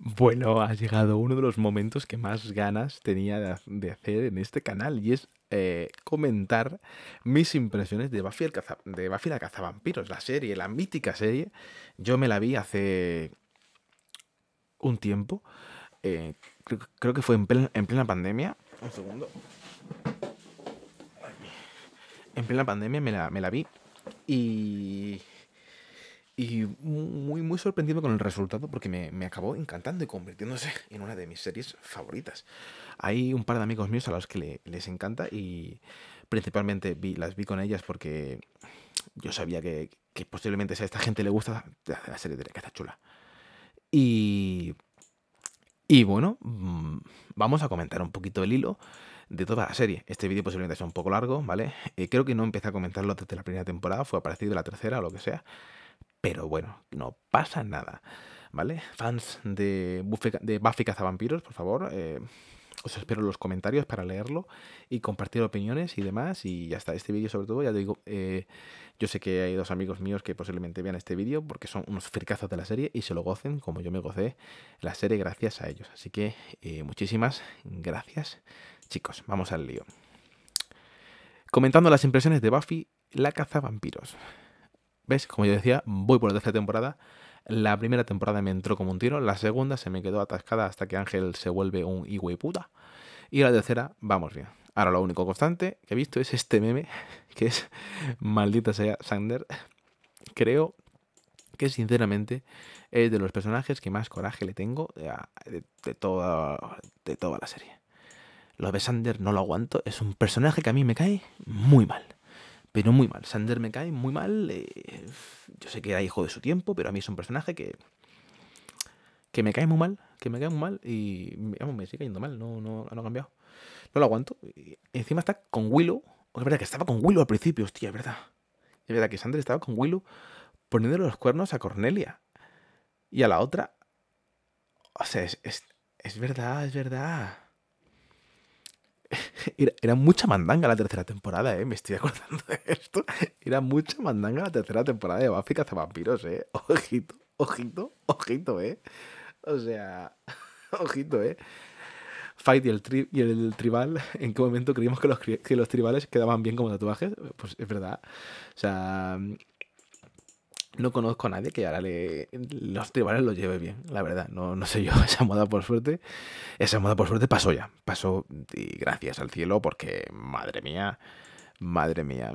Bueno, ha llegado uno de los momentos que más ganas tenía de hacer en este canal y es eh, comentar mis impresiones de Buffy, de la Cazavampiros, la serie, la mítica serie. Yo me la vi hace un tiempo, eh, creo, que fue en plena, pandemia. Un segundo. En plena pandemia me la vi y y muy, muy sorprendido con el resultado porque me, acabó encantando y convirtiéndose en una de mis series favoritas. Hay un par de amigos míos a los que les encanta y principalmente vi, las vi con ellas porque yo sabía que, que posiblemente a esta gente le gusta la, serie de que está chula. Y, y bueno, mm, vamos a comentar un poquito el hilo de toda la serie. Este vídeo posiblemente sea un poco largo, ¿vale? Eh, creo que no empecé a comentarlo desde la primera temporada, fue aparecido la tercera o lo que sea. Pero bueno, no pasa nada. ¿Vale? Fans de Buffy, de Buffy Cazavampiros, por favor, eh, os espero en los comentarios para leerlo y compartir opiniones y demás. Y ya está, este vídeo sobre todo, ya digo, eh, yo sé que hay dos amigos míos que posiblemente vean este vídeo porque son unos fricazos de la serie y se lo gocen como yo me gocé la serie gracias a ellos. Así que eh, muchísimas gracias, chicos. Vamos al lío. Comentando las impresiones de Buffy, la caza vampiros. ¿Ves? Como yo decía, voy por la tercera temporada. La primera temporada me entró como un tiro, la segunda se me quedó atascada hasta que Ángel se vuelve un hijo puta. Y la tercera, vamos bien. Ahora lo único constante que he visto es este meme, que es maldita sea Sander. Creo que sinceramente es de los personajes que más coraje le tengo de, de, toda, de toda la serie. Lo de Sander no lo aguanto, es un personaje que a mí me cae muy mal pero muy mal. Sander me cae muy mal. Eh, yo sé que era hijo de su tiempo, pero a mí es un personaje que, que me cae muy mal, que me cae muy mal y vamos, me sigue cayendo mal, no, no, ha cambiado. No lo aguanto. Y encima está con Willow. Es verdad que estaba con Willow al principio, hostia, es verdad. Es verdad que Sander estaba con Willow poniéndole los cuernos a Cornelia. Y a la otra. O sea, es, es verdad, es verdad. Era, mucha mandanga la tercera temporada, ¿eh? Me estoy acordando de esto. Era mucha mandanga la tercera temporada de Buffy vampiros, ¿eh? Ojito, ojito, ojito, ¿eh? O sea, ojito, ¿eh? Fight y el, y el tribal, ¿en qué momento creíamos que los, que los tribales quedaban bien como tatuajes? Pues es verdad. O sea, no conozco a nadie que ahora le, los tribales lo lleve bien, la verdad. No, no sé yo, esa moda por suerte. Esa moda por suerte pasó ya. Pasó y gracias al cielo porque, madre mía, madre mía.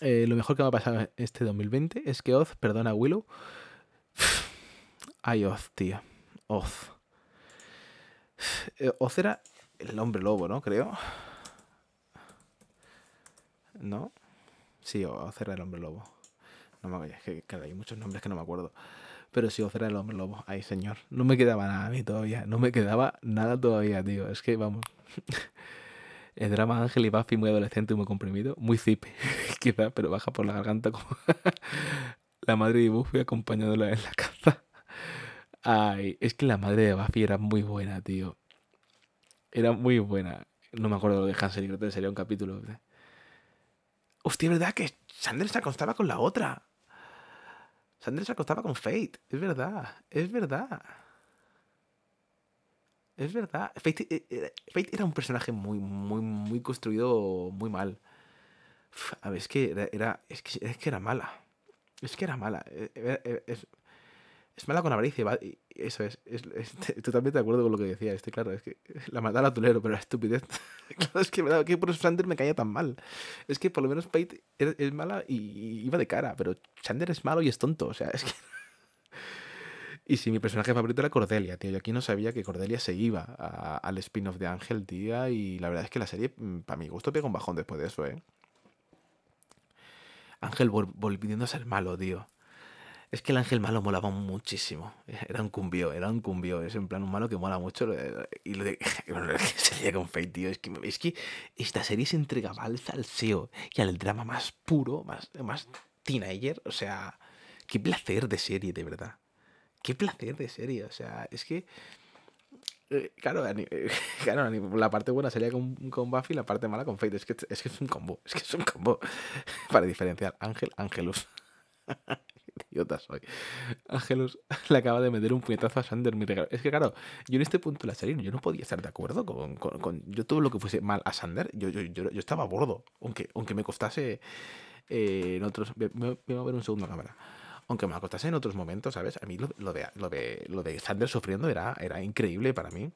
Eh, lo mejor que me ha pasado este 2020 es que Oz, perdona Willow. Ay, Oz, tío. Oz. Eh, Oz era el hombre lobo, ¿no? Creo. ¿No? Sí, Oz era el hombre lobo no me acuerdo, es que, hay muchos nombres que no me acuerdo. Pero si ofera el hombre lobo, ay señor, no me quedaba nada a mí todavía, no me quedaba nada todavía, tío, es que vamos. el drama Ángel y Buffy muy adolescente, y muy comprimido, muy zip, quizás, pero baja por la garganta como la madre de Buffy acompañándola en la caza. Ay, es que la madre de Buffy era muy buena, tío. Era muy buena. No me acuerdo lo de Hansel y Gretel, sería un capítulo. Hostia, ¿verdad que Sanders se acostaba con la otra? Sandra se acostaba con Fate. Es verdad. Es verdad. Es verdad. Fate, eh, eh, Fate era un personaje muy, muy, muy construido muy mal. a ver, es que era, es que, era mala. Es que era mala. Eh, es, es mala con avaricia. eso es, es, Totalmente de acuerdo con lo que decía. Este, claro, es que la maldad la tolero, pero la estupidez. claro, es que, por eso Chander me caía tan mal. Es que por lo menos Pate es, mala y, iba de cara, pero Chander es malo y es tonto. O sea, es que. y si mi personaje favorito era Cordelia, tío. Yo aquí no sabía que Cordelia se iba al spin-off de Ángel, tío. Y la verdad es que la serie, mm, para mi gusto, pega un bajón después de eso, ¿eh? Ángel volviendo a ser malo, tío. Es que el ángel malo molaba muchísimo. Era un cumbio, era un cumbio. Es en plan un malo que mola mucho. Y lo de que con Fate, tío. Es que, es que esta serie se entregaba al salseo y al drama más puro, más, más teenager. O sea, qué placer de serie, de verdad. Qué placer de serie. O sea, es que. Eh, claro, la parte buena sería con, con Buffy y la parte mala con Fate. Es que es, que es un combo, es que es un combo. Para diferenciar Ángel, Ángelus. idiota soy. Ángelus le acaba de meter un puñetazo a Sander, Es que claro, yo en este punto la salí, yo no podía estar de acuerdo con, yo todo lo que fuese mal a Sander, yo, yo, estaba a bordo, aunque, aunque me costase eh, en otros... Me, voy a ver un segundo cámara. Aunque me costase en otros momentos, ¿sabes? A mí lo, de, lo, de, Sander sufriendo era, era increíble para mí.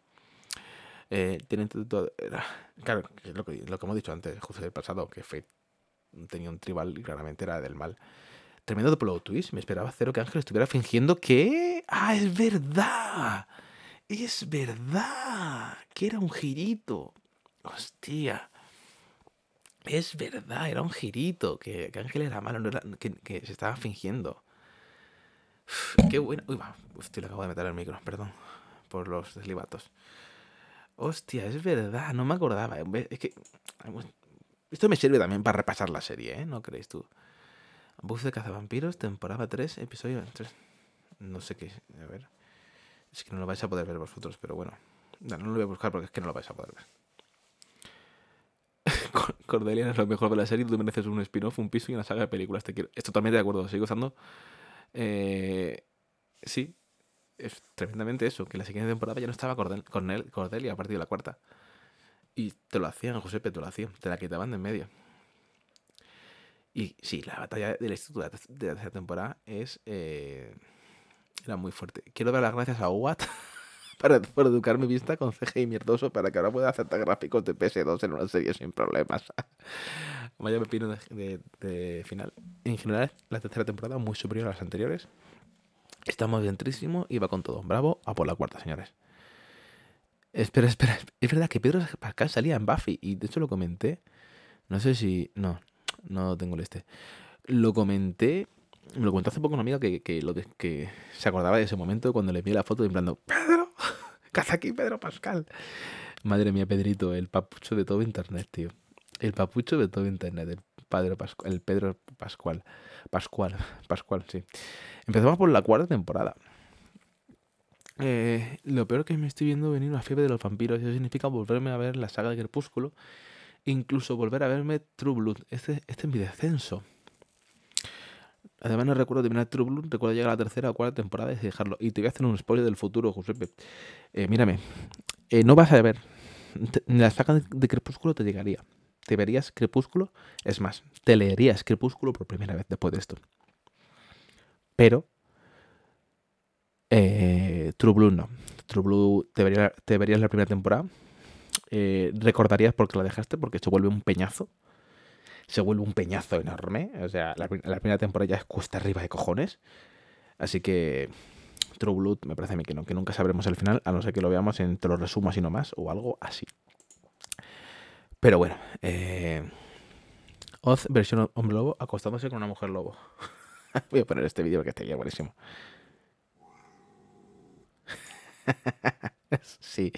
Eh, tienen claro, lo que, lo hemos dicho antes, justo del pasado, que Fate tenía un tribal y claramente era del mal. Tremendo plot twist. Me esperaba cero que Ángel estuviera fingiendo que... ¡Ah, es verdad! ¡Es verdad! Que era un girito. Hostia. Es verdad, era un girito. Que, Ángel era malo, no que, se estaba fingiendo. qué bueno! Uy, va. estoy le acabo de meter al micro, perdón. Por los deslibatos. Hostia, es verdad, no me acordaba. Eh, es que. Esto me sirve también para repasar la serie, ¿eh? ¿No crees tú? Bus de Cazavampiros, temporada 3, episodio 3. No sé qué. A ver. Es que no lo vais a poder ver vosotros, pero bueno. No, lo voy a buscar porque es que no lo vais a poder ver. Cordelia es lo mejor de la serie, tú mereces un spin-off, un piso y una saga de películas. Esto quiero. Estoy totalmente de acuerdo, sigo usando. Eh, sí, es tremendamente eso, que la siguiente temporada ya no estaba Cordelia a partir de la cuarta. Y te lo hacían, Josepe, te lo hacían, te la quitaban de en medio. Y sí, la batalla del instituto de la tercera temporada es. Eh, era muy fuerte. Quiero dar las gracias a Uwat por educar mi vista con y mierdoso para que ahora pueda hacer gráficos de PS2 en una serie sin problemas. Vaya pepino de, de, de, final. En general, la tercera temporada muy superior a las anteriores. Estamos dentrísimo y va con todo. Bravo, a por la cuarta, señores. Espera, espera. Es verdad que Pedro Pascal salía en Buffy y de hecho lo comenté. No sé si. No, no tengo el este. Lo comenté, me lo comentó hace poco una amiga que, lo, que se acordaba de ese momento cuando le vi la foto en Pedro, caza aquí Pedro Pascal. Madre mía, Pedrito, el papucho de todo Internet, tío. El papucho de todo Internet, el Pedro Pascual. El Pedro Pascual. Pascual, Pascual, sí. Empezamos por la cuarta temporada. Eh, lo peor que me estoy viendo venir una fiebre de los vampiros. Eso significa volverme a ver la saga de Crepúsculo incluso volver a verme True Blood. Este, este, es mi descenso. Además, no recuerdo terminar True Blood, recuerdo llegar a la tercera o cuarta temporada y dejarlo. Y te voy a hacer un spoiler del futuro, Josepe. Eh, mírame, eh, no vas a ver. la saga de, Crepúsculo te llegaría. Te verías Crepúsculo, es más, te leerías Crepúsculo por primera vez después de esto. Pero eh, True Blood no. True Blood te verías la primera temporada, eh, recordarías porque la dejaste, porque se vuelve un peñazo. Se vuelve un peñazo enorme. O sea, la, primera temporada ya es cuesta arriba de cojones. Así que True Blood me parece a mí que, no, que nunca sabremos el final, a no ser que lo veamos entre los resumos y no más o algo así. Pero bueno, eh, Oz versión hombre lobo acostándose con una mujer lobo. Voy a poner este vídeo porque está ya buenísimo. sí,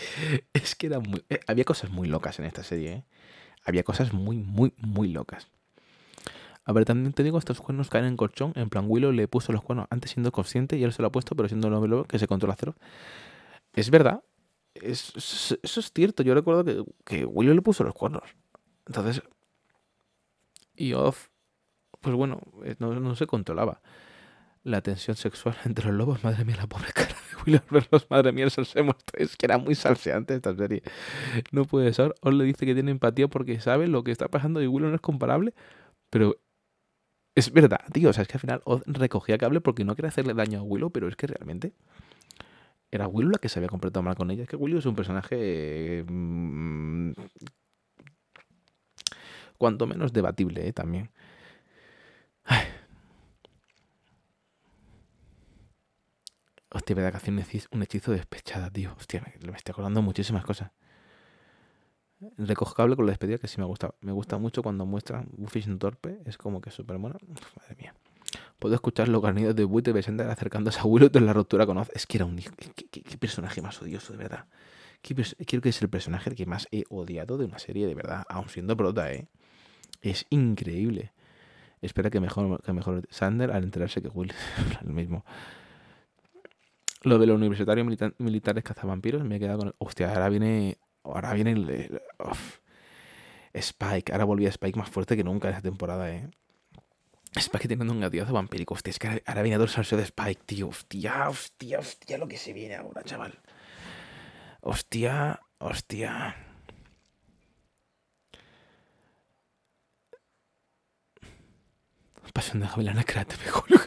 es que era muy, eh, había cosas muy locas en esta serie. ¿eh? Había cosas muy, muy, muy locas. A ver, también te digo, estos cuernos caen en colchón. En plan, Willow le puso los cuernos antes siendo consciente y él se lo ha puesto, pero siendo lo que se controla cero. Es verdad. eso es cierto. Yo recuerdo que, que Willow le puso los cuernos. Entonces. Y Off. Pues bueno, eh, no, no se controlaba la tensión sexual entre los lobos. Madre mía, la pobre cara de Willow, Madre mía, el Es que era muy salseante esta serie. No puede ser. Oz le dice que tiene empatía porque sabe lo que está pasando y Willow no es comparable. Pero es verdad, tío. O sea, es que al final Oz recogía cable porque no quería hacerle daño a Willow, pero es que realmente era Willow la que se había completado mal con ella. Es que Willow es un personaje. Mm, cuanto menos debatible, eh, también. Hostia, verdad que hace un hechizo, de despechada, tío. Hostia, me, estoy acordando muchísimas cosas. Recojable con la despedida que sí me gusta. Me gusta mucho cuando muestran Buffy sin torpe. Es como que súper bueno. Madre mía. Puedo escuchar los garnidos de Buffy Bessender acercándose a Willow en la ruptura con Es que era un... ¿Qué, personaje más odioso, de verdad. Quiero que es el personaje que más he odiado de una serie, de verdad. Aún siendo prota, ¿eh? Es increíble. Espera que mejor, que mejor Sander al enterarse que Will es el mismo. Lo de los universitarios militares cazavampiros, me he quedado con... Hostia, ahora viene... Ahora viene el... Spike. Ahora volvía Spike más fuerte que nunca esta temporada, ¿eh? Spike teniendo un gatillazo vampírico. Hostia, es que ahora, viene a dos salseo de Spike, tío. Hostia, hostia, hostia, lo que se viene ahora, chaval. Hostia, hostia. Pasión de Javelana, créate mejor que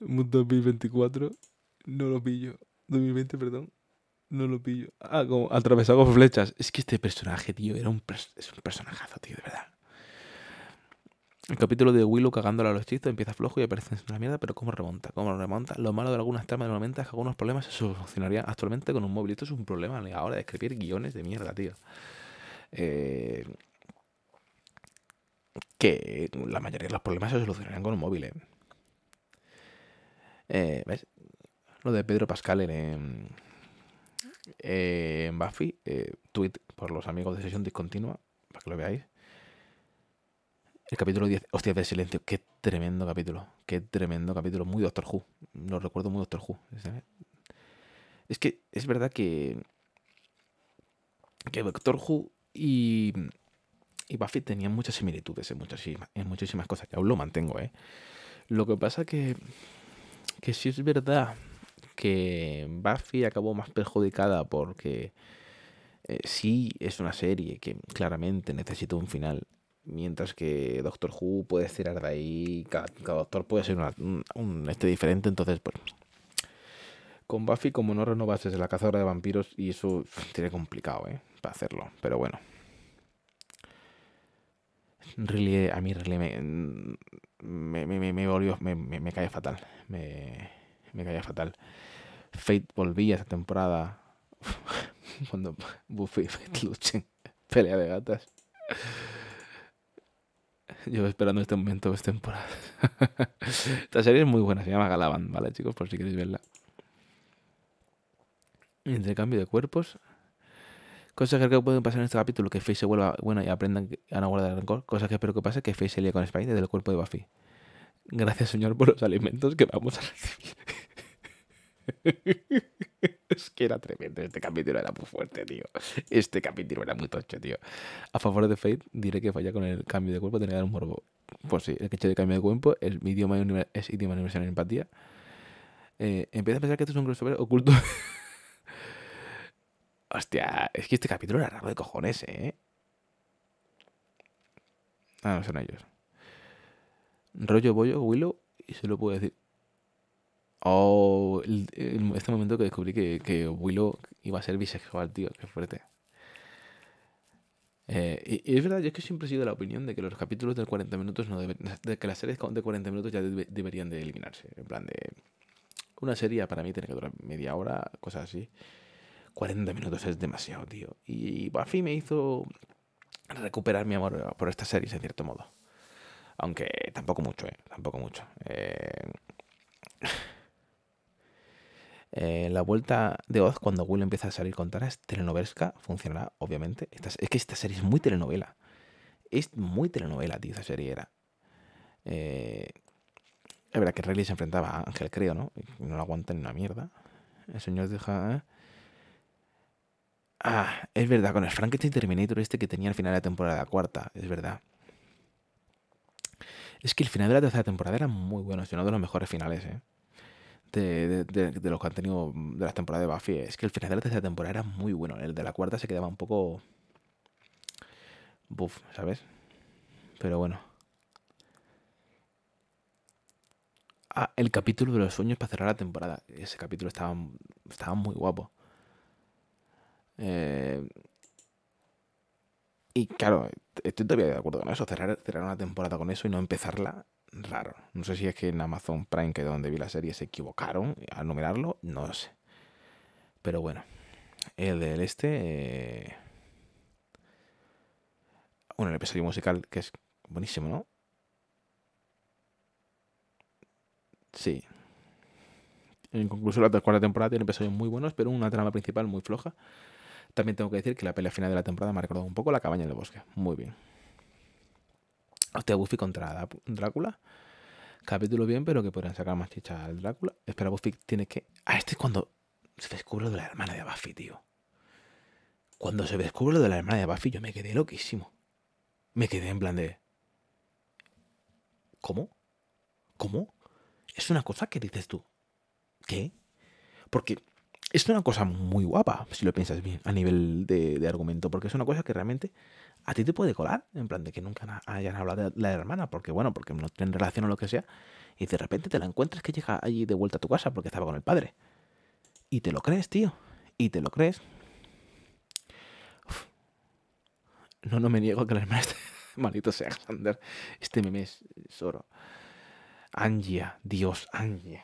2024, no lo pillo. 2020, perdón. No lo pillo. Ah, como atravesado flechas. Es que este personaje, tío, era un es un personajazo, tío, de verdad. El capítulo de Willow cagándola a los chistes empieza flojo y aparece una mierda, pero ¿cómo remonta? ¿Cómo remonta? Lo malo de algunas tramas normalmente es que algunos problemas se solucionarían actualmente con un móvil. Esto es un problema a la hora de escribir guiones de mierda, tío. Eh, que la mayoría de los problemas se solucionarían con un móvil, eh. Eh, Lo de Pedro Pascal en, en Buffy, eh, tweet por los amigos de Sesión Discontinua, para que lo veáis. El capítulo 10, hostias de silencio, qué tremendo capítulo, qué tremendo capítulo, muy Doctor Who, lo recuerdo muy Doctor Who. Es que es verdad que, que Doctor Who y, y Buffy tenían muchas similitudes en muchísimas, en muchísimas cosas, que aún lo mantengo, ¿eh? Lo que pasa que que si es verdad que Buffy acabó más perjudicada porque eh, sí es una serie que claramente necesita un final. Mientras que Doctor Who puede tirar de ahí, cada, doctor puede ser un, este diferente, entonces pues... Con Buffy, como no renovas desde la cazadora de vampiros, y eso tiene complicado, ¿eh? Para hacerlo, pero bueno. Really, a mí really me, me, me, me me, me, cae fatal. Me, me cae fatal. Fate volvía esa temporada cuando Buffy y Fate luchen. Pelea de gatas. Yo esperando este momento, esta temporada. esta serie es muy buena, se llama Galaban ¿vale, chicos? Por si queréis verla. Intercambio de cuerpos. Cosas que creo que pueden pasar en este capítulo, que Faye se vuelva bueno y aprendan a no guardar rencor. Cosas que espero que pase, que Faye se lía con Spider desde el cuerpo de Buffy. Gracias, señor, por los alimentos que vamos a recibir. es que era tremendo. Este capítulo era muy fuerte, tío. Este capítulo era muy tocho, tío. A favor de Faith diré que falla con el cambio de cuerpo, tenía que dar un morbo. Pues sí, el que de cambio de cuerpo el idioma es idioma universal en empatía. Eh, empieza a pensar que esto es un crossover oculto. Hostia, es que este capítulo era raro de cojones, ¿eh? Ah, no son ellos. Rollo, bollo, Willow, y se lo puedo decir. Oh, este momento que descubrí que, que, Willow iba a ser bisexual, tío, qué fuerte. Eh, y, es verdad, yo es que siempre he sido de la opinión de que los capítulos de 40 minutos no De que las series de 40 minutos ya deberían de eliminarse. En plan de. Una serie para mí tiene que durar media hora, cosas así. 40 minutos es demasiado, tío. Y Buffy me hizo recuperar mi amor por esta serie, en cierto modo. Aunque tampoco mucho, ¿eh? Tampoco mucho. Eh, eh, la vuelta de Oz, cuando Will empieza a salir con Tara, es telenovelesca, funcionará, obviamente. es que esta serie es muy telenovela. Es muy telenovela, tío, esa serie era. Eh, es verdad que Riley se enfrentaba a Ángel, creo, ¿no? No lo aguanta ni una mierda. El señor deja. ¿eh? Ah, es verdad, con el Frankenstein Terminator este que tenía al final de la temporada cuarta, es verdad. Es que el final de la tercera temporada era muy bueno, es uno de los mejores finales, ¿eh? De, los que han tenido mm, de las temporadas de Buffy. Es que el final de la tercera temporada era muy bueno. El de la cuarta se quedaba un poco. Buf, ¿sabes? Pero bueno. Ah, el capítulo de los sueños para cerrar la temporada. Ese capítulo estaba muy guapo. Eh, y claro, estoy todavía de acuerdo con eso. Cerrar, cerrar una temporada con eso y no empezarla, raro. No sé si es que en Amazon Prime, que es donde vi la serie, se equivocaron al numerarlo, no lo sé. Pero bueno, el del este. Bueno, eh, el episodio musical que es buenísimo, ¿no? Sí. En conclusión, la cuarta temporada tiene episodios muy buenos, pero una trama principal muy floja. También tengo que decir que la pelea final de la temporada me ha recordado un poco la cabaña en el bosque. Muy bien. Hostia, Buffy contra Drácula. Capítulo bien, pero que podrían sacar más chicha al Drácula. Espera, Buffy tiene que. Ah, este es cuando se descubre lo de la hermana de Buffy, tío. Cuando se descubre lo de la hermana de Buffy, yo me quedé loquísimo. Me quedé en plan de. ¿Cómo? ¿Cómo? Es una cosa que dices tú. ¿Qué? Porque es una cosa muy guapa, si lo piensas bien, a nivel de, argumento, porque es una cosa que realmente a ti te puede colar, en plan de que nunca hayan hablado de la hermana, porque bueno, porque no tienen relación o lo que sea, y de repente te la encuentras que llega allí de vuelta a tu casa porque estaba con el padre. Y te lo crees, tío, y te lo crees. No, no me niego a que la hermana este Maldito sea, Alexander. Este meme es, es oro. Angia, Dios, Angia.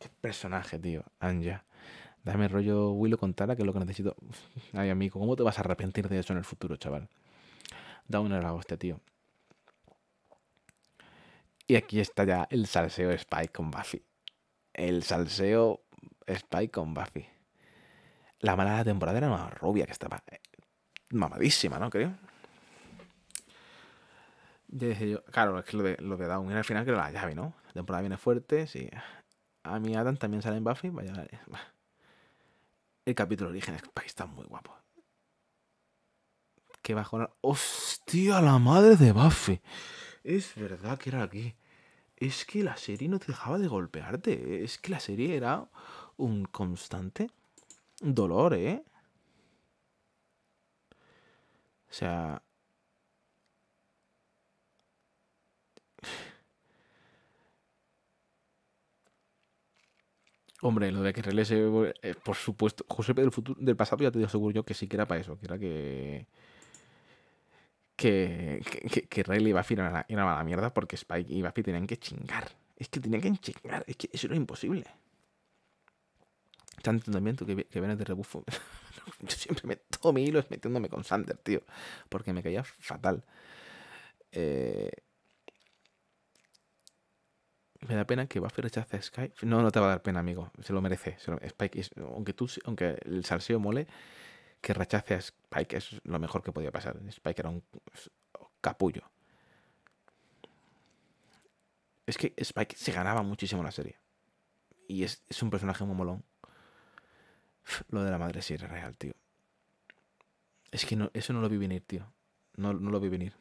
Qué personaje, tío, Angia Dame rollo Willow Contara, que es lo que necesito. Ay, amigo, ¿cómo te vas a arrepentir de eso en el futuro, chaval? Da una hostia, tío. Y aquí está ya el salseo Spike con Buffy. El salseo Spike con Buffy. La mala temporada era más rubia que estaba eh, mamadísima, ¿no? Creo. claro, es que lo de, lo de era al final que la llave, ¿no? La temporada viene fuerte, sí. A mí Adam también sale en Buffy, vaya. vaya el capítulo de Orígenes. Está muy guapo. Que bajón. ¡Hostia, la madre de Buffy! Es verdad que era aquí. Es que la serie no te dejaba de golpearte. ¿eh? Es que la serie era un constante dolor, ¿eh? O sea, Hombre, lo de que relese, se... Eh, por supuesto, Josepe del del pasado ya te digo seguro yo que sí que era para eso, que era que que, que, Riley y Buffy eran una, era mala mierda porque Spike y Buffy tenían que chingar. Es que tenían que chingar, es que eso era imposible. Tanto también que, que vienes de rebufo. yo siempre me tomo mi metiéndome con Sander, tío, porque me caía fatal. Eh, me da pena que Buffy rechace a Skype. No, no te va a dar pena, amigo. Se lo merece. Spike, es... aunque, tú, aunque el salseo mole, que rechace a Spike es lo mejor que podía pasar. Spike era un capullo. Es que Spike se ganaba muchísimo la serie. Y es, un personaje muy molón. Lo de la madre sí era real, tío. Es que no, eso no lo vi venir, tío. No, no lo vi venir.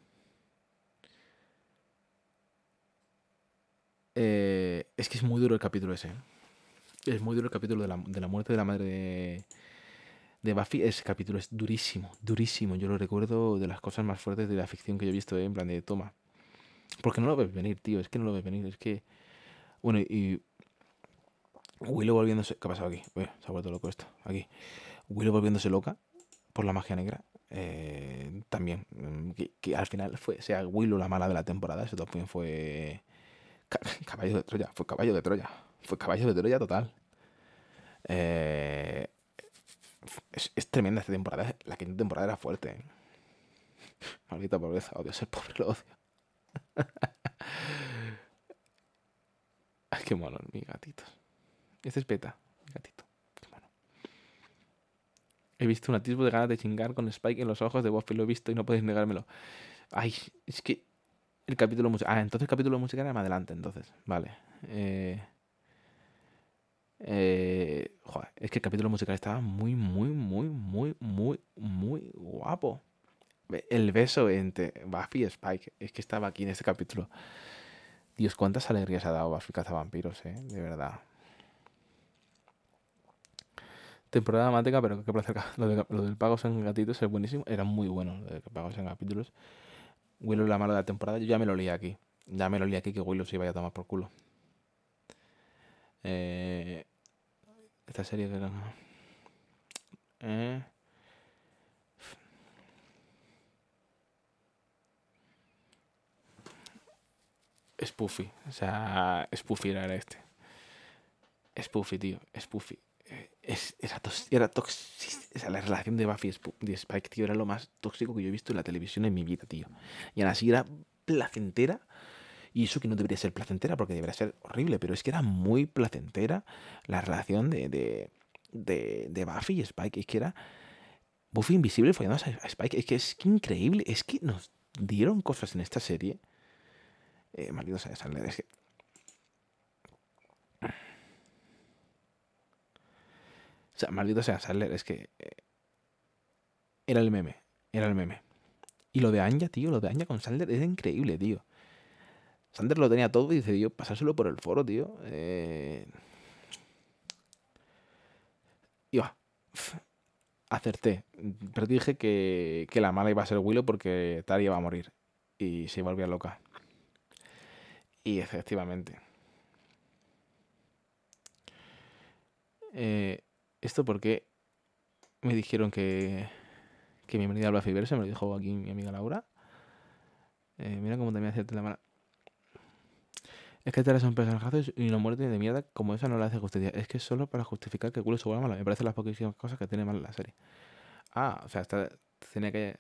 Eh, es que es muy duro el capítulo ese. ¿eh? Es muy duro el capítulo de la, muerte de la madre de, Buffy. Ese capítulo es durísimo, durísimo. Yo lo recuerdo de las cosas más fuertes de la ficción que yo he visto, ¿eh? en plan de toma. Porque no lo ves venir, tío. Es que no lo ves venir. Es que. Bueno, y. Willow volviéndose. ¿Qué ha pasado aquí? se ha vuelto loco esto. Aquí. Willow volviéndose loca por la magia negra. también. Mm, que, al final fue. sea, Willow la mala de la temporada. Eso también fue Caballo de Troya, fue caballo de Troya. Fue caballo de Troya total. Eh, es, tremenda esta temporada. La quinta temporada era fuerte. Maldita pobreza, odio ser pobre, lo odio. Ay, qué mono, mi gatito. Este es Peta, mi gatito. Qué mono. He visto un atisbo de ganas de chingar con Spike en los ojos de Buffy, lo he visto y no podéis negármelo. Ay, es que el capítulo Ah, entonces el capítulo musical era más adelante, entonces. Vale. Eh, eh, joder, es que el capítulo musical estaba muy, muy, muy, muy, muy, muy guapo. El beso entre Buffy y Spike. Es que estaba aquí en este capítulo. Dios, cuántas alegrías ha dado Buffy Cazavampiros, eh. De verdad. Temporada dramática, pero qué placer. Lo, del pago en gatitos es buenísimo. Era muy bueno lo del pagos en capítulos. Willow la mala de la temporada, yo ya me lo lié aquí. Ya me lo lié aquí que Willow se iba a tomar por culo. Eh, esta serie que era... Eh, Spoofy, o sea, Spoofy era este. Spoofy, tío, Spoofy es, era, la relación de Buffy y Spike, tío, era lo más tóxico que yo he visto en la televisión en mi vida, tío. Y aún así era placentera. Y eso que no debería ser placentera, porque debería ser horrible, pero es que era muy placentera la relación de, de, Buffy y Spike. Es que era Buffy invisible follando a Spike. Es que es que increíble. Es que nos dieron cosas en esta serie. Eh, malditos, es O sea, maldito sea Sandler, es que. Eh, era el meme, era el meme. Y lo de Anja, tío, lo de Anja con Sandler es increíble, tío. Sander lo tenía todo y decidió pasárselo por el foro, tío. Eh, y va. Acerté. Predije que, que la mala iba a ser Willow porque Tari iba a morir. Y se volvía loca. Y efectivamente. Eh, esto porque me dijeron que, que bienvenida al Fiber se me lo dijo aquí mi amiga Laura. Eh, mira cómo también hace la mala. Es que te es un y no muerte de mierda como esa no la hace justicia. Es que es solo para justificar que el culo se vuelva mala. Me parece las poquísimas cosas que tiene mal la serie. Ah, o sea, está, tenía que...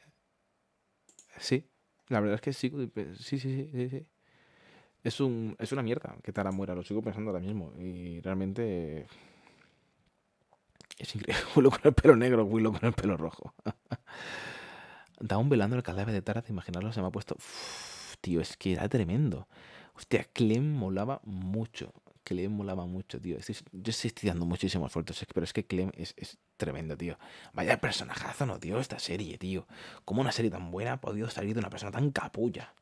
Sí, la verdad es que sí, sí, sí, sí, sí. Es, un, es una mierda que la muera. Lo sigo pensando ahora mismo. Y realmente... Es increíble. Willow con el pelo negro, Willow con el pelo rojo. da un velando el cadáver de Tara, imaginarlo se me ha puesto. tío, es que era tremendo. Hostia, Clem molaba mucho. Clem molaba mucho, tío. yo estoy dando muchísimos esfuerzos, pero es que Clem es, es, tremendo, tío. Vaya personajazo, ¿no, tío? Esta serie, tío. ¿Cómo una serie tan buena ha podido salir de una persona tan capulla?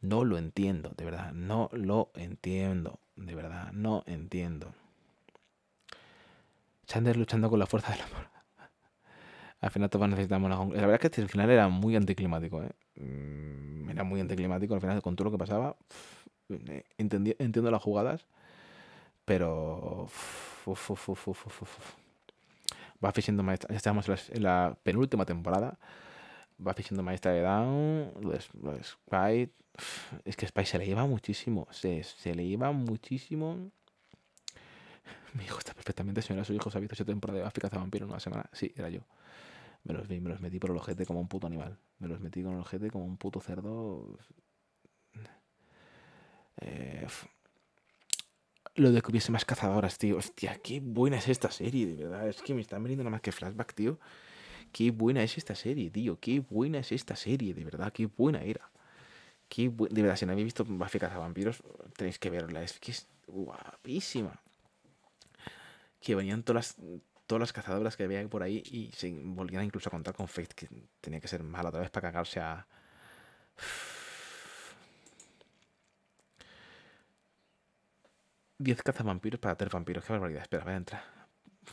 No lo entiendo, de verdad. No lo entiendo, de verdad. No entiendo. Chander luchando con la fuerza del amor. al final todos necesitamos la La verdad es que el final era muy anticlimático, ¿eh? Mm, era muy anticlimático. Al final, con todo lo que pasaba, eh, entiendo las jugadas, pero. Va uf, maestra. Ya estamos en la, penúltima temporada. va siendo maestra de Down. Lo de, lo Es que Spike se le lleva muchísimo. Se, se le lleva muchísimo. Mi hijo está perfectamente, señora. Su hijo se ha visto siete temporadas de Báfica caza en una semana. Sí, era yo. Me los vi, me los metí por el ojete como un puto animal. Me los metí con el ojete como un puto cerdo. Eh, lo de que hubiese más cazadoras, tío. Hostia, qué buena es esta serie, de verdad. Es que me están veniendo nada más que flashback, tío. Qué buena es esta serie, tío. Qué buena es esta serie, de verdad. Qué buena era. Qué de verdad, si no habéis visto Buffy vampiros, tenéis que verla. Es que es guapísima que venían todas las, todas las cazadoras que había por ahí y se volvían incluso a contar con Faith, que tenía que ser mala otra vez para cagarse a... Diez cazavampiros para tres vampiros, qué barbaridad. Espera, voy a entrar.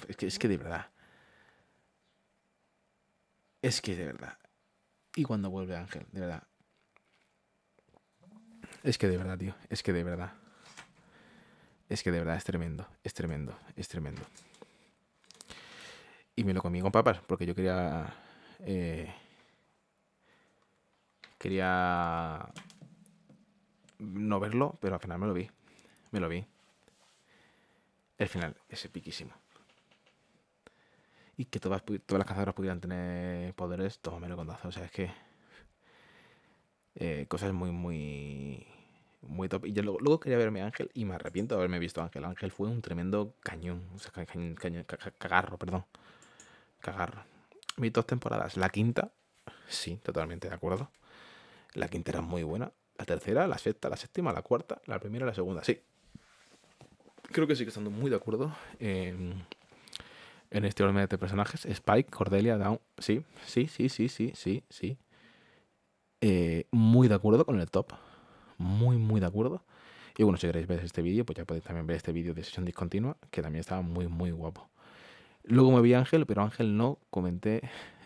Es que, es que de verdad. Es que de verdad. Y cuando vuelve Ángel, de verdad. Es que de verdad, tío. Es que de verdad. Es que de verdad es tremendo, es tremendo, es tremendo. Y me lo comí con papas, porque yo quería. Eh, quería. No verlo, pero al final me lo vi. Me lo vi. El final es epiquísimo. Y que todas, todas las cazadoras pudieran tener poderes, todo me lo contazo. O sea, es que. Eh, cosas muy, muy muy top. Y yo luego, quería verme Ángel y me arrepiento de haberme visto Ángel. Ángel fue un tremendo cañón, o sea, cañón, cagarro, perdón. Cagarro. Vi dos temporadas. La quinta, sí, totalmente de acuerdo. La quinta era muy buena. La tercera, la sexta, la séptima, la cuarta, la primera, la segunda, sí. Creo que sí Que estando muy de acuerdo en, este orden de personajes. Spike, Cordelia, Down, sí, sí, sí, sí, sí, sí, sí. Eh, muy de acuerdo con el top muy, muy de acuerdo. Y bueno, si queréis ver este vídeo, pues ya podéis también ver este vídeo de sesión discontinua, que también estaba muy, muy guapo. Luego me vi Ángel, pero Ángel no comenté.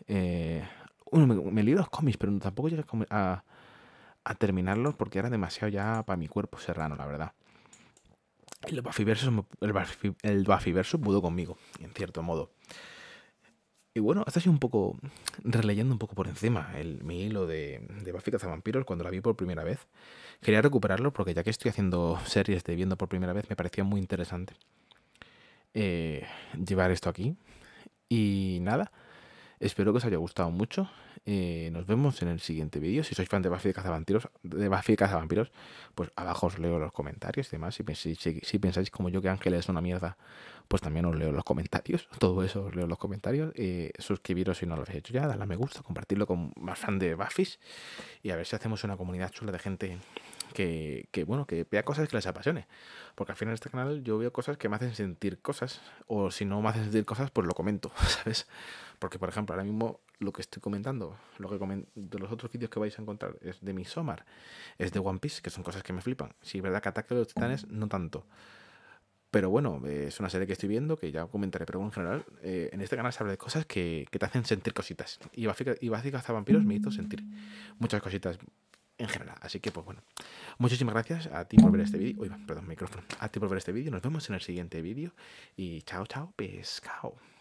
Eh, me, me, los cómics, pero tampoco llegué a, a terminarlos porque era demasiado ya para mi cuerpo serrano, la verdad. El Versus el, Buffy, el pudo conmigo, en cierto modo. Y bueno, hasta así un poco, releyendo un poco por encima el, mi hilo de, de Buffy cuando la vi por primera vez. Quería recuperarlo porque ya que estoy haciendo series de viendo por primera vez, me parecía muy interesante eh, llevar esto aquí. Y nada, espero que os haya gustado mucho. Eh, nos vemos en el siguiente vídeo. Si sois fan de Buffy de Cazavampiros, de Buffy Cazavampiros, pues abajo os leo los comentarios y demás. Si, pensáis, como yo que Ángel es una mierda, pues también os leo los comentarios. Todo eso os leo los comentarios. Eh, suscribiros si no lo habéis hecho ya, darle a me gusta, compartirlo con más fan de Buffy y a ver si hacemos una comunidad chula de gente que, que, bueno, que vea cosas que les apasione. Porque al final en este canal yo veo cosas que me hacen sentir cosas, o si no me hacen sentir cosas, pues lo comento, ¿sabes? Porque, por ejemplo, ahora mismo lo que estoy comentando, lo que coment de los otros vídeos que vais a encontrar, es de Somar, es de One Piece, que son cosas que me flipan. Sí, es verdad que Ataque de los Titanes mm. no tanto. Pero bueno, eh, es una serie que estoy viendo, que ya comentaré, pero en general, eh, en este canal se habla de cosas que, te hacen sentir cositas. Y Básica y hasta vampiros me hizo sentir muchas cositas en general. Así que, pues bueno, muchísimas gracias a ti por ver este vídeo. Uy, perdón, micrófono. A ti por ver este vídeo. Nos vemos en el siguiente vídeo. Y chao, chao, pescado.